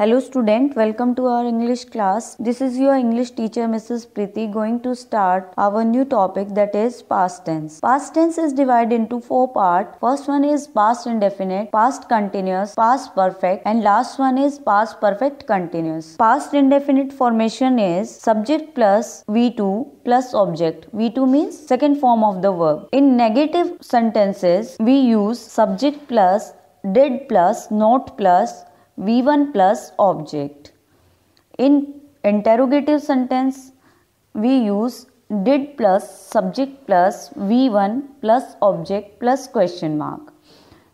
Hello student, welcome to our English class. This is your English teacher Mrs. Preeti going to start our new topic that is past tense. Past tense is divided into four parts. First one is past indefinite, past continuous, past perfect and last one is past perfect continuous. Past indefinite formation is subject plus V2 plus object. V2 means second form of the verb. In negative sentences, we use subject plus did plus not plus v1 plus object. In interrogative sentence, we use did plus subject plus v1 plus object plus question mark.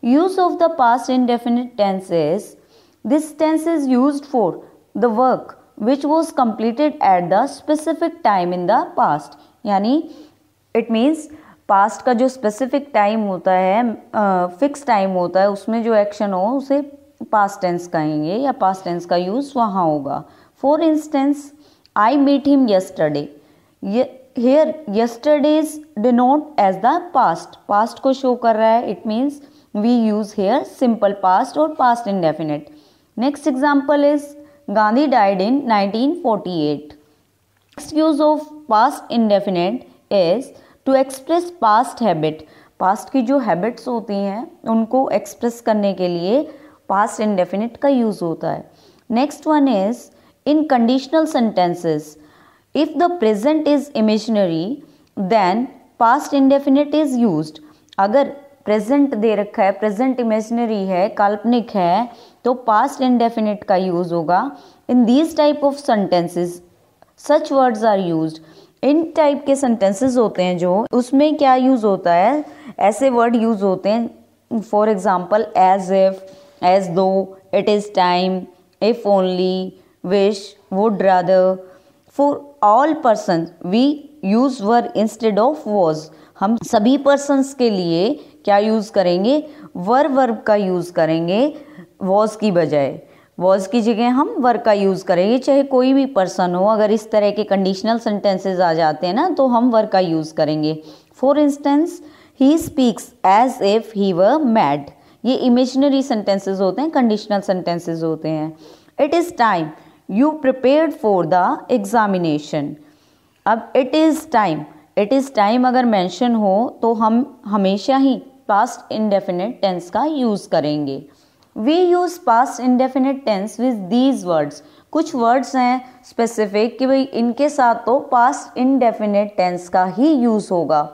Use of the past indefinite tense is this tense is used for the work which was completed at the specific time in the past. यानी it means past का जो specific time होता है fix uh, time होता है उसमें जो action हो उसे पास्ट टेंस कहेंगे या पास्ट टेंस का यूज़ वहाँ होगा for instance I meet him yesterday here yesterdays denote as the past past को शो कर रहा है it means we use here simple past और past indefinite next example is Gandhi died in 1948 at use of past indefinite is to express past habit past की जो habits होती हैं उनको एक्सप्रेस करने के लिए पास्ट इंडेफिनिट का यूज़ होता है next one is in conditional sentences if the present is imaginary then past indefinite is use अगर प्रेजेंट दे रखा है प्रेजेंट इमेजनरी है काल्पनिक है तो पास्ट इंडेफिनिट का यूज होगा in these type of sentences such words are use in type के सेंटेंसेस होते हैं जो उसमें क्या यूज़ होता है ऐसे वर्ड यूज़ होते हैं for example as if as though it is time, if only, wish, would rather. For all persons, we use were instead of was. हम सभी persons के लिए क्या यूज़ करेंगे वर वर्ब का यूज़ करेंगे वॉज की बजाय वॉज की जगह हम वर का यूज़ करेंगे चाहे कोई भी पर्सन हो अगर इस तरह के कंडीशनल सेंटेंसेज आ जाते हैं ना तो हम वर का यूज़ करेंगे for instance he speaks as if he were mad ये इमेजनरी सेंटेंसेज होते हैं कंडीशनल सेंटेंसेज होते हैं it is time you prepare for the examination अब it is time it is time अगर मैंशन हो तो हम हमेशा ही पास्ट इनडेफिनेट टेंस का यूज़ करेंगे we use past indefinite tense with these words कुछ वर्ड्स हैं स्पेसिफिक कि भाई इनके साथ तो पास्ट इनडेफिनेट टेंस का ही यूज़ होगा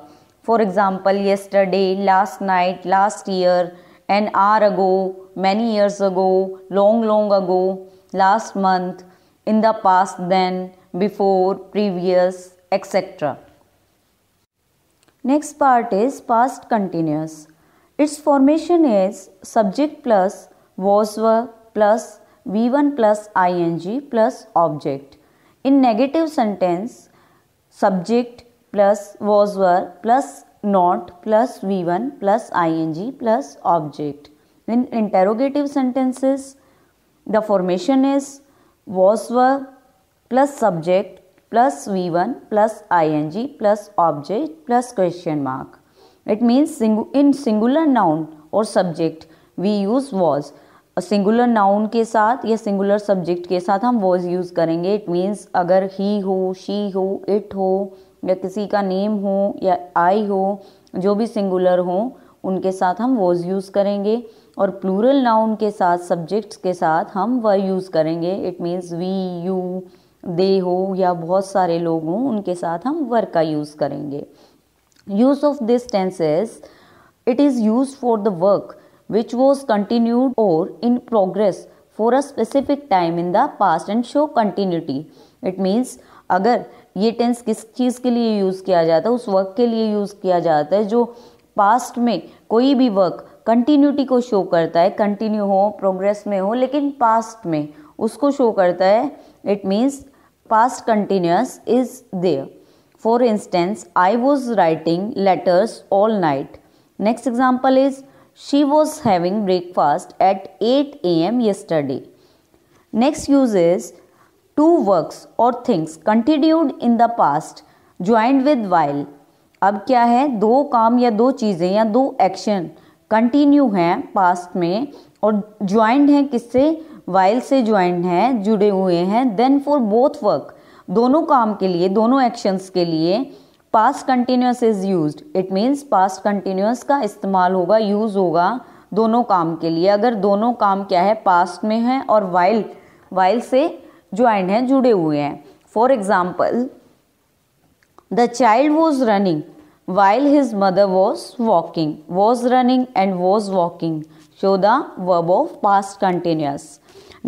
for example yesterday last night last year an hour ago, many years ago, long, long ago, last month, in the past, then, before, previous, etc. Next part is past continuous. Its formation is subject plus was were plus V1 plus ing plus object. In negative sentence, subject plus was were plus not plus v1 plus ing plus object. In interrogative sentences, the formation is was were plus subject plus v1 plus ing plus object plus question mark. It means singu in singular noun और subject we use was. Singular noun के साथ या singular subject के साथ हम was use करेंगे it means अगर he हो शी हो इट हो या किसी का नेम हो या आई हो जो भी सिंगुलर हो उनके साथ हम वोज यूज़ करेंगे और प्लूरल नाउन के साथ सब्जेक्ट्स के साथ हम व यूज़ करेंगे it means we you they हो या बहुत सारे लोग हों उनके साथ हम वर का यूज़ करेंगे use of this tenses it is use for the work which was continued or in progress for a specific time in the past and show continuity it means अगर ये टेंस किस चीज़ के लिए यूज़ किया जाता है उस वर्क के लिए यूज़ किया जाता है जो पास्ट में कोई भी वर्क कंटिन्यूटी को शो करता है कंटिन्यू हो प्रोग्रेस में हो लेकिन पास्ट में उसको शो करता है it means past continuous is there for instance I was writing letters all night next example is she was having breakfast at eight A M yesterday next use is to works or things continued in the past joint with while अब क्या है दो काम या दो चीज़ें या दो एक्शन कंटिन्यू हैं पास्ट में और ज्वाइंड हैं किससे वाइल से ज्वाइंट हैं जुड़े हुए हैं देन फॉर बोथ वर्क दोनों काम के लिए दोनों एक्शंस के लिए past continuous is use it means past continuous का इस्तेमाल होगा यूज़ होगा दोनों काम के लिए अगर दोनों काम क्या है पास्ट में है और वाइल वाइल से ज्वाइंट हैं जुड़े हुए हैं for example the child was running while his mother was walking was running and was walking show the verb of past continuous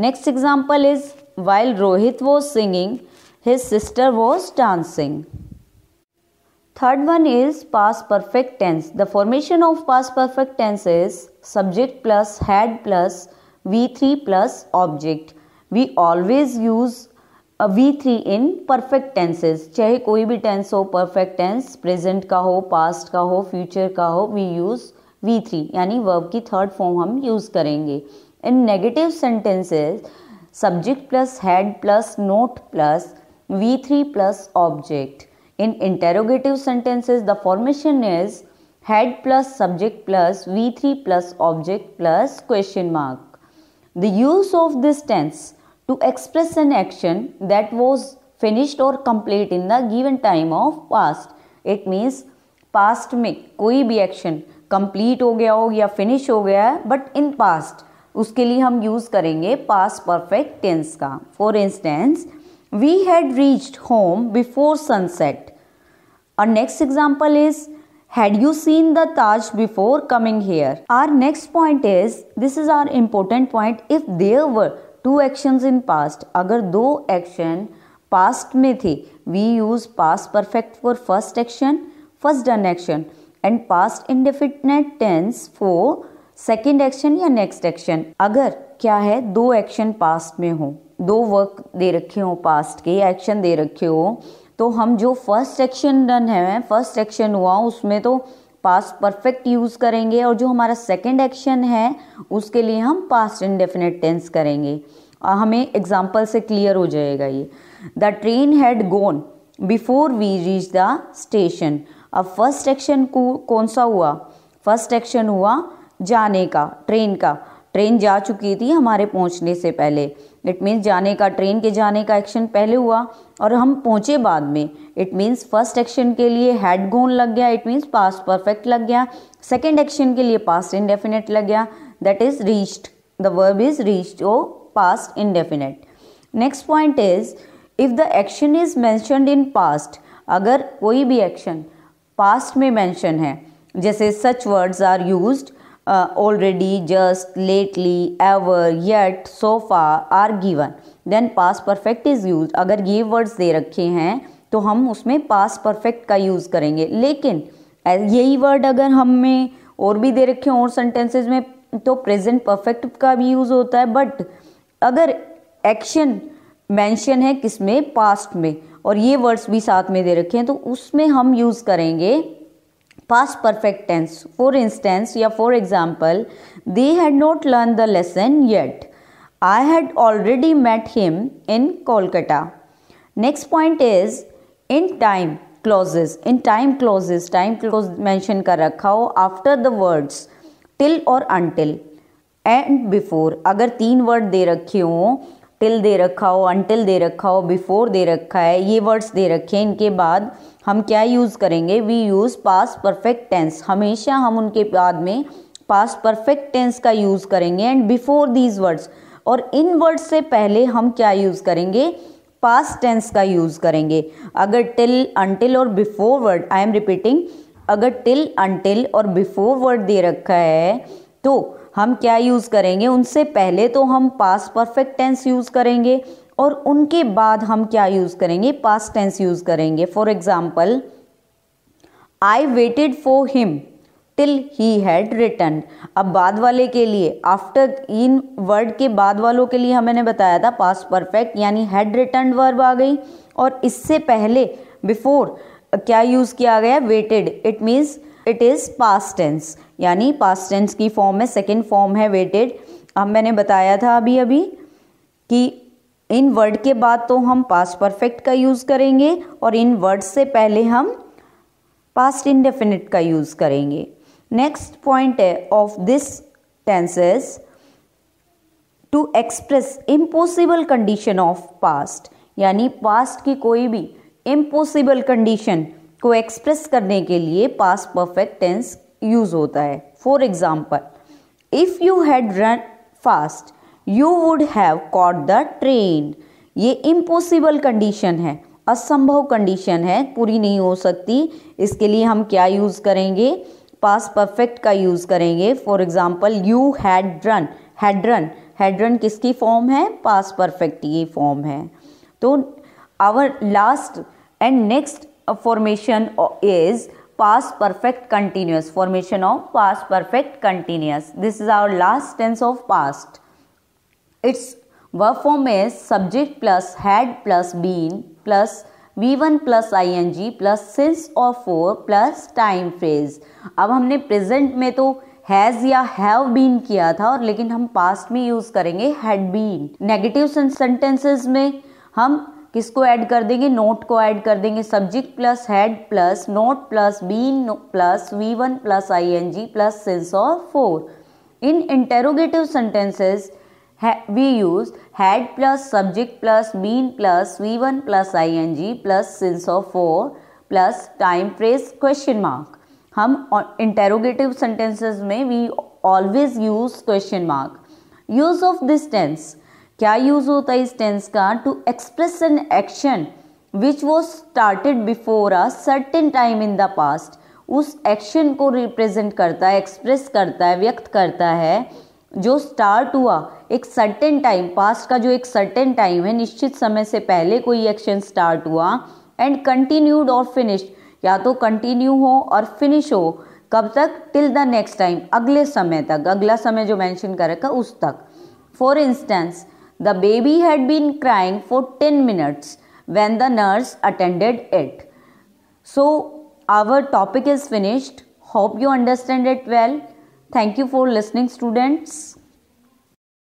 next example is while Rohit was singing his sister was dancing third one is past perfect tense the formation of past perfect tense is subject plus had plus V three plus object we always use V three in perfect tenses चाहे कोई भी tense हो perfect tense present का हो past का हो future का हो वी यूज़ वी थ्री यानी वर्ब की थर्ड फॉर्म हम यूज़ करेंगे in negative sentences subject plus had plus not plus V three plus object in interrogative sentences the formation is had plus subject plus V three plus object plus question mark the use of this tense to express an action that was finished or complete in the given time of past. It means past में कोई भी action complete हो गया हो या finish हो गया है but in past उसके लिए हम use करेंगे past perfect tense का. For instance, we had reached home before sunset. Our next example is had you seen the Taj before coming here? Our next point is this is our important point. If there were two actions in past अगर दो action past में थे we use past perfect for first action first done action and past indefinite tense for second action या next action अगर क्या है दो action past में हो दो वर्क दे रखे हो पास्ट के एक्शन दे रखे हो तो हम जो फर्स्ट एक्शन डन है फर्स्ट एक्शन हुआ उसमें तो पास्ट परफेक्ट यूज़ करेंगे और जो हमारा सेकेंड एक्शन है उसके लिए हम पास्ट इनडेफिनेट टेंस करेंगे हमें एग्जाम्पल से क्लियर हो जाएगा ये the train had gone before we reach the station अब फर्स्ट एक्शन को कौन सा हुआ फर्स्ट एक्शन हुआ जाने का ट्रेन का ट्रेन जा चुकी थी हमारे पहुंचने से पहले इट मीन्स जाने का ट्रेन के जाने का एक्शन पहले हुआ और हम पहुँचे बाद में इट मीन्स फर्स्ट एक्शन के लिए हैड गोन लग गया इट मीन्स पास्ट परफेक्ट लग गया सेकेंड एक्शन के लिए पास्ट इनडेफिनेट लग गया that is reached the verb is reached ओ past indefinite next point is if the action is mentioned in past अगर कोई भी एक्शन पास्ट में मैंशन है जैसे such words are used already, just, lately, ever, yet, so far are given. Then past perfect is used. अगर ये words दे रखे हैं तो हम उसमें past perfect का use करेंगे लेकिन यही word अगर हमें और भी दे रखे और sentences में तो present perfect का भी use होता है but अगर action mention है किस में past में और ये words भी साथ में दे रखे हैं तो उसमें हम use करेंगे past perfect tense. For instance, yeah, for example, they had not learned the lesson yet. I had already met him in Kolkata. Next point is in time clauses. In time clauses, time clause mention कर after the words till or until and before. Agar तीन word de रखे till दे रखा हो until they रखा हो before they रखा है ये वर्ड्स दे रखे हैं इनके बाद हम क्या यूज़ करेंगे we use past perfect tense हमेशा हम उनके बाद में पास परफेक्ट टेंस का यूज़ करेंगे एंड बिफोर दीज वर्ड्स और इन वर्ड्स से पहले हम क्या यूज़ करेंगे पास टेंस का यूज़ करेंगे अगर टिल अनटिल और before word I am repeating अगर टिल अनटिल और बिफोर वर्ड दे रखा है तो हम क्या यूज़ करेंगे उनसे पहले तो हम पास परफेक्ट टेंस यूज़ करेंगे और उनके बाद हम क्या यूज़ करेंगे पास टेंस यूज़ करेंगे for example I waited for him till he had return अब बाद वाले के लिए आफ्टर इन वर्ड के बाद वालों के लिए हमने बताया था पास परफेक्ट यानी हैड रिटर्न वर्ब आ गई और इससे पहले बिफोर क्या यूज़ किया गया waited it means it is past tense यानी पास्ट टेंस की फॉर्म है सेकेंड फॉर्म है वेटेड अब मैंने बताया था अभी अभी कि इन वर्ड के बाद तो हम पास्ट परफेक्ट का यूज़ करेंगे और इन वर्ड से पहले हम पास्ट इनडेफिनिट का यूज़ करेंगे नेक्स्ट पॉइंट है of this tenses to express impossible condition of past यानी पास्ट की कोई भी इम्पॉसिबल कंडीशन को एक्सप्रेस करने के लिए पास्ट परफेक्ट टेंस यूज़ होता है for example if you had run fast you would have caught the train ये इम्पॉसिबल कंडीशन है असंभव कंडीशन है पूरी नहीं हो सकती इसके लिए हम क्या यूज़ करेंगे पास परफेक्ट का यूज़ करेंगे for example you had run had run had run किसकी फॉर्म है पास परफेक्ट ये फॉर्म है तो our last and next formation is past perfect continuous formation of past perfect continuous this is our last tense of past its verb form is subject plus had plus been plus v1 plus I N G plus since और for plus time phrase अब हमने present में तो has या have been किया था और लेकिन हम पास्ट में यूज़ करेंगे हैड बीन नेगेटिव सेंटेंसेस में हम किसको ऐड कर देंगे नोट को ऐड कर देंगे subject plus had plus not plus been plus V one plus I N G plus since of for in interrogative sentences plus subject plus plus plus V one plus I N G plus since of for plus time phrase question mark हम interrogative sentences में we always use question mark use of this tense क्या use होता है इस tense का to express an action विच वो started before a certain time in the past उस action को रिप्रेजेंट करता है एक्सप्रेस करता है व्यक्त करता है जो स्टार्ट हुआ एक सर्टेन टाइम पास्ट का जो एक सर्टेन टाइम है निश्चित समय से पहले कोई एक्शन स्टार्ट हुआ एंड कंटिन्यूड और फिनिश्ड या तो कंटिन्यू हो और फिनिश हो कब तक टिल द नेक्स्ट टाइम अगले समय तक अगला समय जो मैंशन कर रखा उस तक for instance The baby had been crying for 10 minutes when the nurse attended it. So, our topic is finished. Hope you understand it well. Thank you for listening, students.